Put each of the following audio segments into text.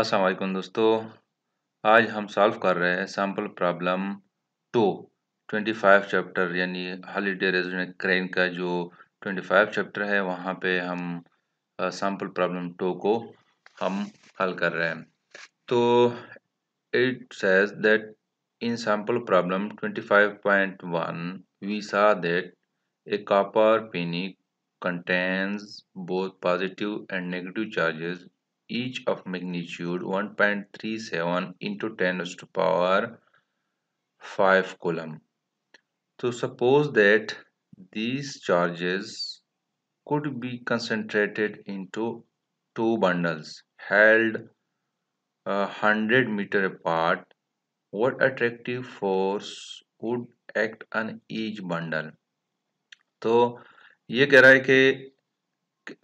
असलकुम दोस्तों आज हम सॉल्व कर रहे हैं सैम्पल प्रॉब्लम टू 25 चैप्टर यानी हॉलीडे रेजन क्रेन का जो 25 चैप्टर है वहाँ पे हम सैम्पल प्रॉब्लम टू को हम हल कर रहे हैं तो it says that in sample problem 25.1 we saw that a copper penny contains both positive and negative charges each of magnitude 1.37 into 10 to the power 5 coulomb. So suppose that these charges could be concentrated into two bundles held uh, 100 meter apart. What attractive force would act on each bundle? तो ये कह रहा है कि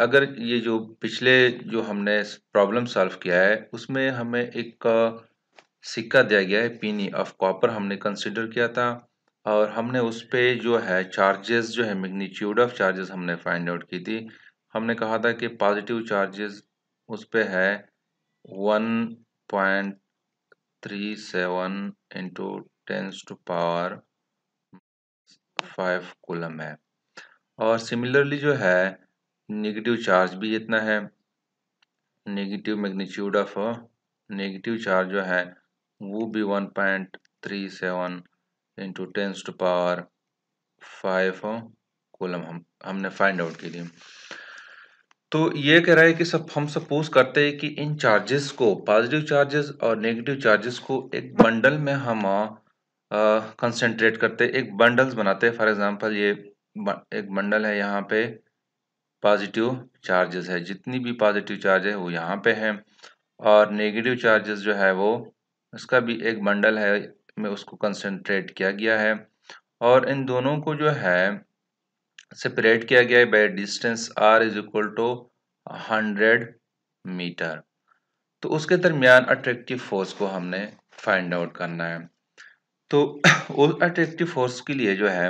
अगर ये जो पिछले जो हमने प्रॉब्लम सॉल्व किया है उसमें हमें एक सिक्का दिया गया है पीनी ऑफ कॉपर हमने कंसिडर किया था और हमने उस पर जो है चार्जेस जो है मैग्नीट्यूड ऑफ चार्जेस हमने फाइंड आउट की थी हमने कहा था कि पॉजिटिव चार्जेस उस पर है one point three seven into tens to power five coulomb है और सिमिलरली जो है नेगेटिव चार्ज भी इतना है negative magnitude of negative charge जो है वो भी one point three seven into tens to power five coulomb हम हमने फाइंड आउट के लिए तो ये कह रहा है कि सब हम सपोज करते हैं कि इन चार्जेस को पॉजिटिव चार्जेस और नेगेटिव चार्जेस को एक बंडल में हम कंसेंट्रेट करते एक बंडल्स बनाते हैं फॉर एग्जांपल ये एक बंडल है यहाँ पे पॉजिटिव चार्जेस है जितनी भी पॉजिटिव चार्ज है वो यहाँ पे है और नेगेटिव चार्जेस जो है वो उसका भी एक बंडल है में उसको कंसनट्रेट किया गया है और इन दोनों को जो है सेपरेट किया गया है by distance r is equal to hundred metre तो उसके दरमियान अट्रैक्टिव फोर्स को हमने फाइंड आउट करना है तो उस अट्रैक्टिव फोर्स के लिए जो है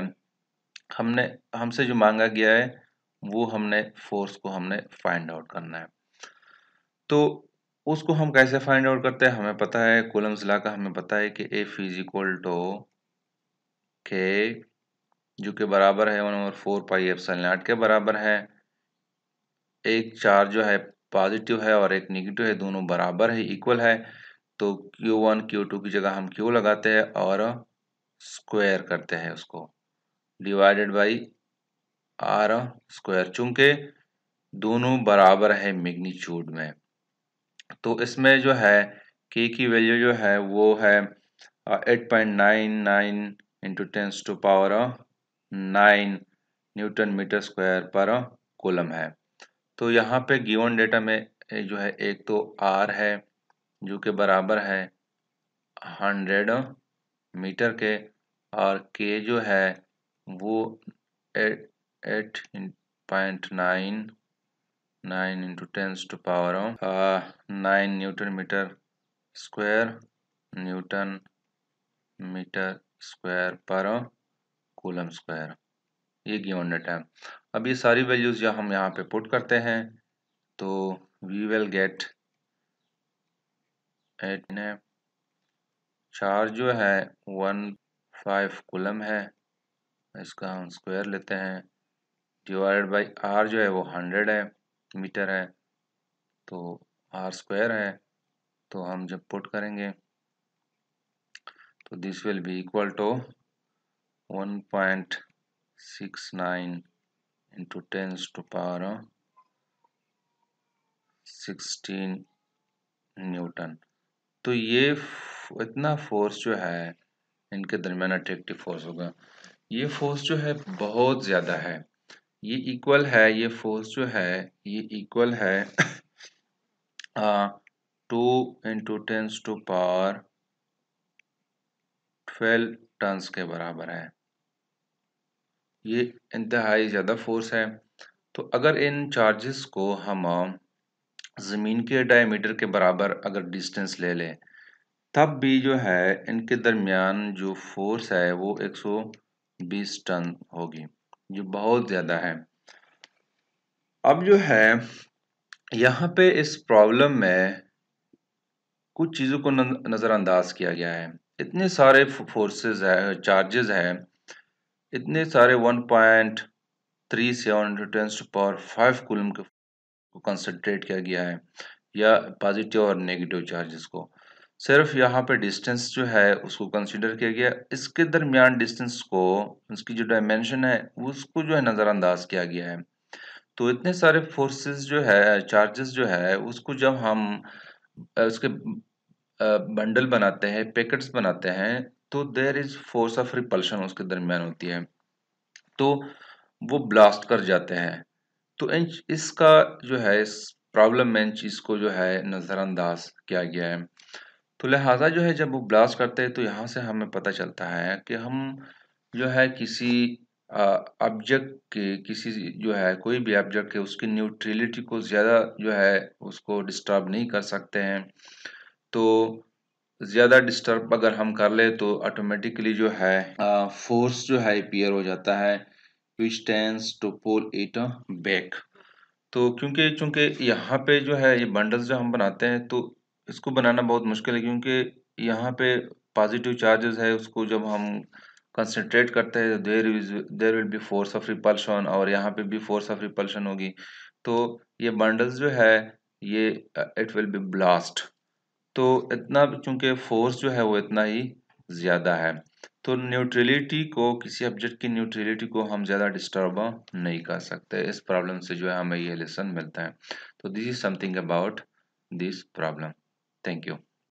हमने हमसे जो मांगा गया है वो हमने फोर्स को हमने फाइंड आउट करना है तो उसको हम कैसे फाइंड आउट करते हैं हमें पता है कोलम्स ला का हमें पता है कि ए फिजिकल टो टू के जो के बराबर है one over four pi F आठ के बराबर है एक चार्ज जो है पॉजिटिव है और एक निगेटिव है दोनों बराबर है इक्वल है तो क्यू वन क्यू टू की जगह हम क्यू लगाते हैं और स्क्वायर करते हैं उसको डिवाइडेड बाई आर स्क्वायर चूंकि दोनों बराबर है मैग्नीट्यूड में तो इसमें जो है के की वैल्यू जो है वो है eight point nine nine into tens to power nine newton metre square per coulomb है तो यहाँ पे गिवन डेटा में जो है एक तो आर है जो कि बराबर है हंड्रेड मीटर के और के जो है वो 8 in point nine nine into tens to power of uh, 9 newton meter square newton metre square per coulomb square ये गिवन डेटा है अब ये सारी वैल्यूज़ या हम यहाँ पे पुट करते हैं तो वी विल गेट एट ने चार जो है वन फाइव कूलम है इसका हम स्क्वायर लेते हैं डिवाइड बाई आर जो है वो हंड्रेड है मीटर है तो आर स्क्वायर है तो हम जब पुट करेंगे तो this will be equal to one point six nine into tens to power sixteen newton तो ये इतना फोर्स जो है इनके दरमियान अट्रेक्टिव फोर्स होगा ये फोर्स जो है बहुत ज़्यादा है ये इक्वल है ये फोर्स जो है ये इक्वल है to into tens to power twelve tons के बराबर है ये इंतहाई ज़्यादा फोर्स है तो अगर इन चार्जेस को हम uh, ज़मीन के डायमीटर के बराबर अगर डिस्टेंस ले लें तब भी जो है इनके दरमियान जो फोर्स है वो 120 टन होगी जो बहुत ज़्यादा है अब जो है यहाँ पे इस प्रॉब्लम में कुछ चीज़ों को नज़रअंदाज किया गया है इतने सारे फोर्सेस है चार्जेस हैं इतने सारे 1.37 three seven tens power five coulomb को कंसनट्रेट किया गया है या पॉजिटिव और नेगेटिव चार्जेस को सिर्फ यहाँ पे डिस्टेंस जो है उसको कंसिडर किया गया इसके दरमियान डिस्टेंस को उसकी जो डायमेंशन है उसको जो है नज़रअंदाज किया गया है तो इतने सारे फोर्सेस जो है चार्जेस जो है उसको जब हम उसके बंडल बनाते हैं पैकेट्स बनाते हैं तो there is force of repulsion उसके दरमियान होती है तो वो ब्लास्ट कर जाते हैं तो इन इसका जो है इस प्रॉब्लम में इन चीज़ को जो है नज़रअंदाज किया गया है तो लिहाजा जो है जब वो ब्लास्ट करते हैं तो यहाँ से हमें पता चलता है कि हम जो है किसी ऑब्जेक्ट के किसी जो है कोई भी ऑब्जेक्ट के उसकी न्यूट्रलिटी को ज़्यादा जो है उसको डिस्टर्ब नहीं कर सकते हैं तो ज़्यादा डिस्टर्ब अगर हम कर ले तो ऑटोमेटिकली जो है फोर्स जो है अपियर हो जाता है which tends to pull it back तो क्योंकि चूंकि यहाँ पे जो है ये बंडल्स जो हम बनाते हैं तो इसको बनाना बहुत मुश्किल है क्योंकि यहाँ पे पॉजिटिव चार्जेस है उसको जब हम कंसनट्रेट करते हैं there is there will be force of repulsion और यहाँ पे भी फोर्स ऑफ रिपल्शन होगी तो ये बंडल्स जो है ये इट विल बी ब्लास्ट तो इतना चूंकि फोर्स जो है वो इतना ही ज़्यादा है तो न्यूट्रलिटी को किसी ऑब्जेक्ट की न्यूट्रलिटी को हम ज़्यादा डिस्टर्ब नहीं कर सकते इस प्रॉब्लम से जो है हमें ये लेसन मिलता है तो this is something about this problem Thank you.